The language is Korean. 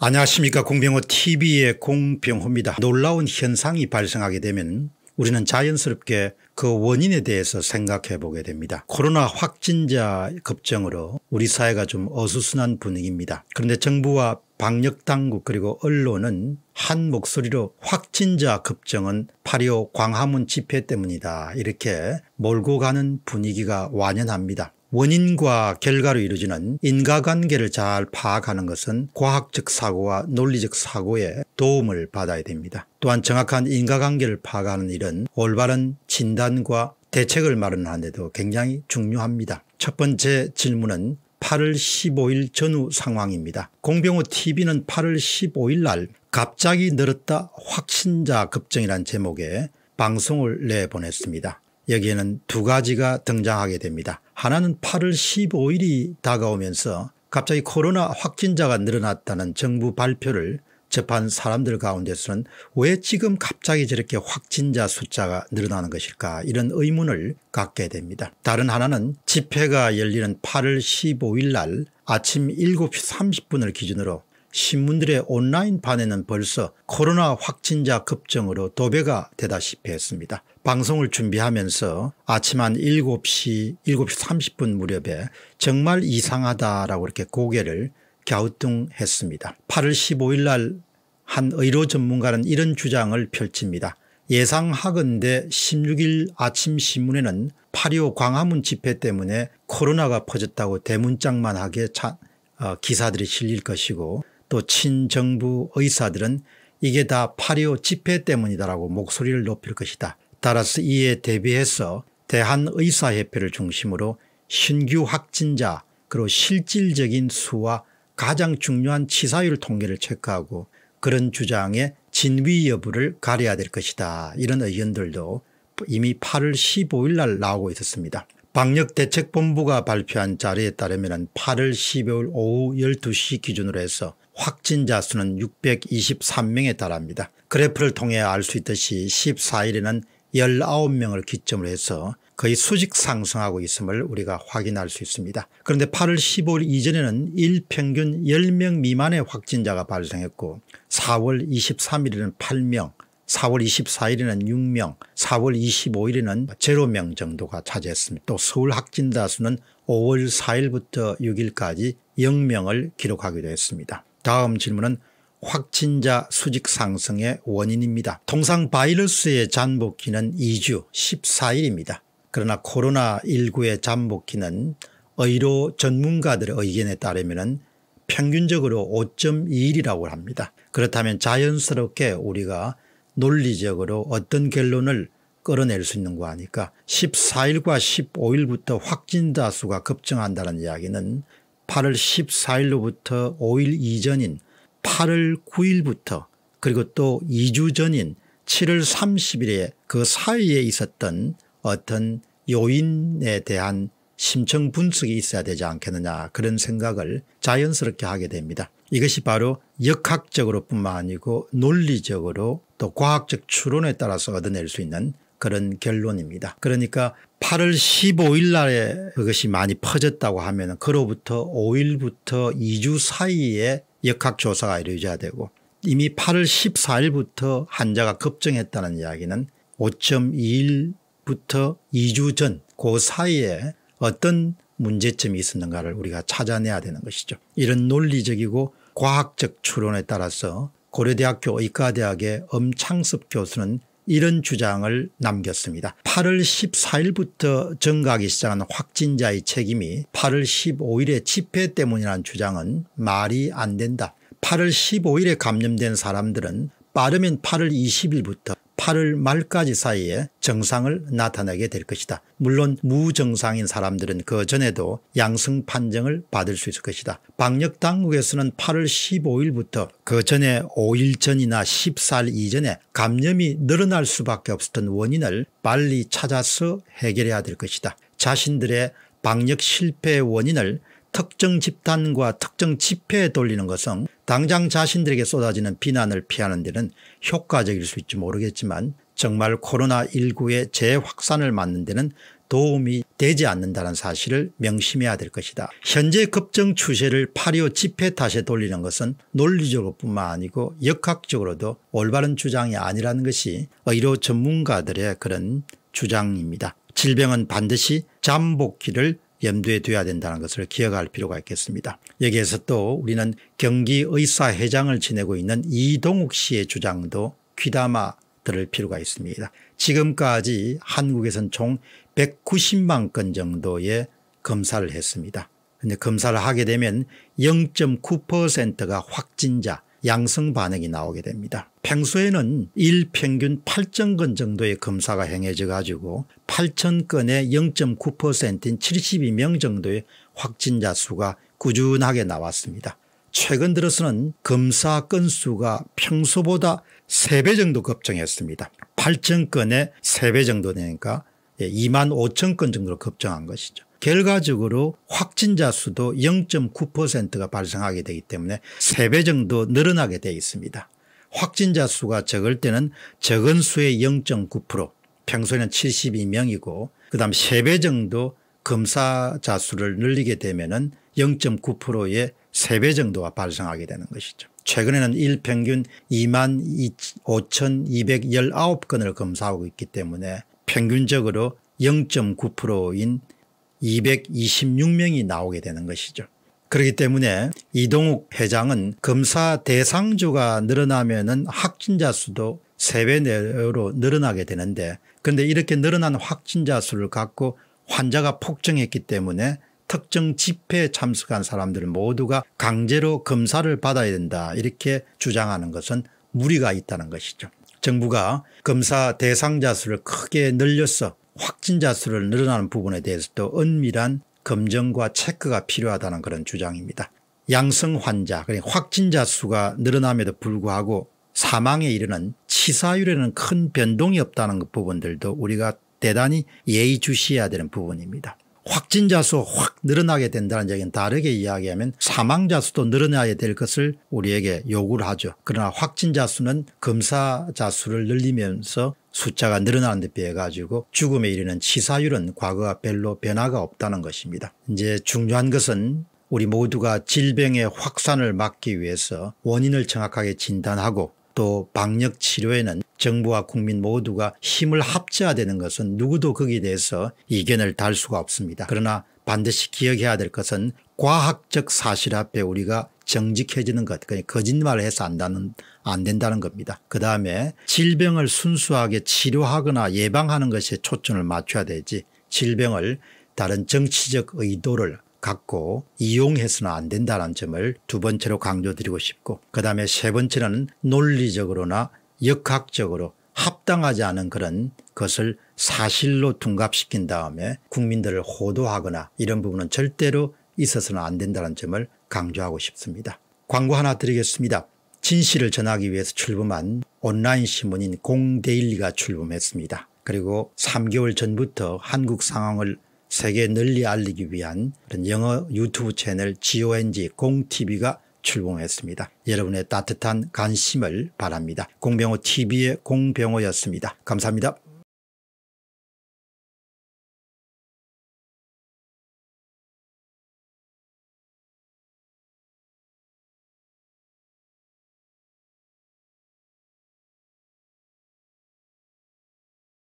안녕하십니까 공병호 tv의 공병호입니다. 놀라운 현상이 발생하게 되면 우리는 자연스럽게 그 원인에 대해서 생각해 보게 됩니다. 코로나 확진자 급증으로 우리 사회가 좀 어수선한 분위기입니다. 그런데 정부와 방역당국 그리고 언론은 한 목소리로 확진자 급증은 파리오 광화문 집회 때문이다 이렇게 몰고 가는 분위기가 완연합니다. 원인과 결과로 이루어지는 인과관계를 잘 파악하는 것은 과학적 사고와 논리적 사고에 도움을 받아야 됩니다. 또한 정확한 인과관계를 파악하는 일은 올바른 진단과 대책을 마련하는데도 굉장히 중요합니다. 첫 번째 질문은 8월 15일 전후 상황입니다. 공병호 tv는 8월 15일 날 갑자기 늘었다 확신자 급증이란 제목의 방송을 내보냈습니다. 여기에는 두 가지가 등장하게 됩니다. 하나는 8월 15일이 다가오면서 갑자기 코로나 확진자가 늘어났다는 정부 발표를 접한 사람들 가운데서는 왜 지금 갑자기 저렇게 확진자 숫자가 늘어나는 것일까 이런 의문을 갖게 됩니다. 다른 하나는 집회가 열리는 8월 15일 날 아침 7시 30분을 기준으로 신문들의 온라인 판에는 벌써 코로나 확진자 급증으로 도배가 되다시피 했습니다. 방송을 준비하면서 아침 한 7시 7시 30분 무렵에 정말 이상하다라고 이렇게 고개를 갸우뚱했습니다. 8월 15일 날 한 의료 전문가는 이런 주장을 펼칩니다. 예상하건대 16일 아침 신문에는 8.25 광화문 집회 때문에 코로나가 퍼졌다고 대문짝만하게 차, 어, 기사들이 실릴 것이고 또 친정부 의사들은 이게 다 파리오 집회 때문이다라고 목소리를 높일 것이다. 따라서 이에 대비해서 대한의사협회를 중심으로 신규 확진자 그리고 실질적인 수와 가장 중요한 치사율 통계를 체크하고 그런 주장에 진위 여부를 가려야 될 것이다. 이런 의견들도 이미 8월 15일 날 나오고 있었습니다. 방역대책본부가 발표한 자료에 따르면 8월 15일 오후 12시 기준으로 해서 확진자 수는 623명에 달합니다. 그래프를 통해 알 수 있듯이 14일에는 19명을 기점으로 해서 거의 수직 상승하고 있음을 우리가 확인할 수 있습니다. 그런데 8월 15일 이전에는 일평균 10명 미만의 확진자가 발생했고 4월 23일에는 8명 4월 24일에는 6명 4월 25일에는 0명 정도가 차지했습니다. 또 서울 확진자 수는 5월 4일부터 6일까지 0명을 기록하기도 했습니다. 다음 질문은 확진자 수직 상승의 원인입니다. 통상 바이러스의 잠복기는 2주 14일입니다. 그러나 코로나19의 잠복기는 의료 전문가들의 의견에 따르면 평균적으로 5.2일이라고 합니다. 그렇다면 자연스럽게 우리가 논리적으로 어떤 결론을 끌어낼 수 있는 거 아니까 14일과 15일부터 확진자 수가 급증한다는 이야기는 8월 14일로부터 5일 이전인 8월 9일부터 그리고 또 2주 전인 7월 30일에 그 사이에 있었던 어떤 요인에 대한 심층 분석이 있어야 되지 않겠느냐 그런 생각을 자연스럽게 하게 됩니다. 이것이 바로 역학적으로 뿐만 아니고 논리적으로 또 과학적 추론에 따라서 얻어낼 수 있는 그런 결론입니다. 그러니까 8월 15일 날에 그것이 많이 퍼졌다고 하면 그로부터 5일부터 2주 사이에 역학조사가 이루어져야 되고 이미 8월 14일부터 환자가 급증했다는 이야기는 5.2일부터 2주 전 그 사이에 어떤 문제점이 있었는가를 우리가 찾아내야 되는 것이죠. 이런 논리적이고 과학적 추론에 따라서 고려대학교 의과대학의 엄창섭 교수는 이런 주장을 남겼습니다. 8월 14일부터 증가하기 시작한 확진자의 책임이 8월 1 5일에 집회 때문이라는 주장은 말이 안 된다. 8월 15일에 감염된 사람들은 빠르면 8월 20일부터 8월 말까지 사이에 정상을 나타내게 될 것이다. 물론 무정상인 사람들은 그 전에도 양성 판정을 받을 수 있을 것이다. 방역 당국에서는 8월 15일부터 그 전에 5일 전이나 14일 이전에 감염이 늘어날 수밖에 없었던 원인을 빨리 찾아서 해결해야 될 것이다. 자신들의 방역 실패의 원인을 특정 집단과 특정 집회에 돌리는 것은 당장 자신들에게 쏟아지는 비난을 피하는 데는 효과적일 수 있지 모르겠지만 정말 코로나19의 재확산을 막는 데는 도움이 되지 않는다는 사실을 명심해야 될 것이다. 현재 급증 추세를 파리오 집회 탓에 돌리는 것은 논리적으로 뿐만 아니고 역학적으로도 올바른 주장이 아니라는 것이 의료 전문가들의 그런 주장입니다. 질병은 반드시 잠복기를 염두에 둬야 된다는 것을 기억할 필요가 있겠습니다. 여기에서 또 우리는 경기의사회장을 지내고 있는 이동욱 씨의 주장도 귀담아 들을 필요가 있습니다. 지금까지 한국에선 총 190만 건 정도의 검사를 했습니다. 근데 검사를 하게 되면 0.9%가 확진자 양성 반응이 나오게 됩니다. 평소에는 일평균 8천 건 정도의 검사가 행해져 가지고 8천 건의 0.9%인 72명 정도의 확진자 수가 꾸준하게 나왔습니다. 최근 들어서는 검사 건수가 평소보다 3배 정도 급증했습니다. 8천 건에 3배 정도 되니까 2만 예, 5천 건 정도로 급증한 것이죠. 결과적으로 확진자 수도 0.9%가 발생하게 되기 때문에 3배 정도 늘어나게 되어 있습니다. 확진자 수가 적을 때는 적은 수의 0.9% 평소에는 72명이고 그다음 3배 정도 검사자 수를 늘리게 되면 은 0.9%의 3배 정도가 발생하게 되는 것이죠. 최근에는 일평균 2만 5,219건을 검사하고 있기 때문에 평균적으로 0.9%인 226명이 나오게 되는 것이죠. 그렇기 때문에 이동욱 회장은 검사 대상주가 늘어나면 확진자 수도 3배 내로 늘어나게 되는데 그런데 이렇게 늘어난 확진자 수를 갖고 환자가 폭증했기 때문에 특정 집회에 참석한 사람들 모두가 강제로 검사를 받아야 된다 이렇게 주장하는 것은 무리가 있다는 것이죠. 정부가 검사 대상자 수를 크게 늘려서 확진자 수를 늘어나는 부분에 대해서도 은밀한 검증과 체크가 필요하다는 그런 주장입니다. 양성 환자 그러니까 확진자 수가 늘어남에도 불구하고 사망에 이르는 치사율에는 큰 변동이 없다는 그 부분들도 우리가 대단히 예의주시해야 되는 부분입니다. 확진자 수 확 늘어나게 된다는 얘기는 다르게 이야기하면 사망자 수도 늘어나야 될 것을 우리에게 요구를 하죠. 그러나 확진자 수는 검사자 수를 늘리면서 숫자가 늘어나는 데 비해 가지고 죽음에 이르는 치사율은 과거와 별로 변화가 없다는 것입니다. 이제 중요한 것은 우리 모두가 질병의 확산을 막기 위해서 원인을 정확하게 진단하고 또 방역 치료에는 정부와 국민 모두가 힘을 합쳐야 되는 것은 누구도 거기에 대해서 이견을 달 수가 없습니다. 그러나 반드시 기억해야 될 것은 과학적 사실 앞에 우리가 정직해지는 것 그러니까 거짓말을 해서 안다는, 안 된다는 겁니다. 그다음에 질병을 순수하게 치료하거나 예방하는 것에 초점을 맞춰야 되지 질병을 다른 정치적 의도를 갖고 이용해서는 안 된다는 점을 두 번째로 강조드리고 싶고 그다음에 세 번째는 논리적으로나 역학적으로 합당하지 않은 그런 것을 사실로 둔갑시킨 다음에 국민들을 호도하거나 이런 부분은 절대로 있어서는 안 된다는 점을 강조하고 싶습니다. 광고 하나 드리겠습니다. 진실을 전하기 위해서 출범한 온라인 신문인 공데일리가 출범했습니다. 그리고 3개월 전부터 한국 상황을 세계 널리 알리기 위한 그런 영어 유튜브 채널 GONG 공TV가 출범했습니다. 여러분의 따뜻한 관심을 바랍니다. 공병호 TV의 공병호였습니다. 감사합니다.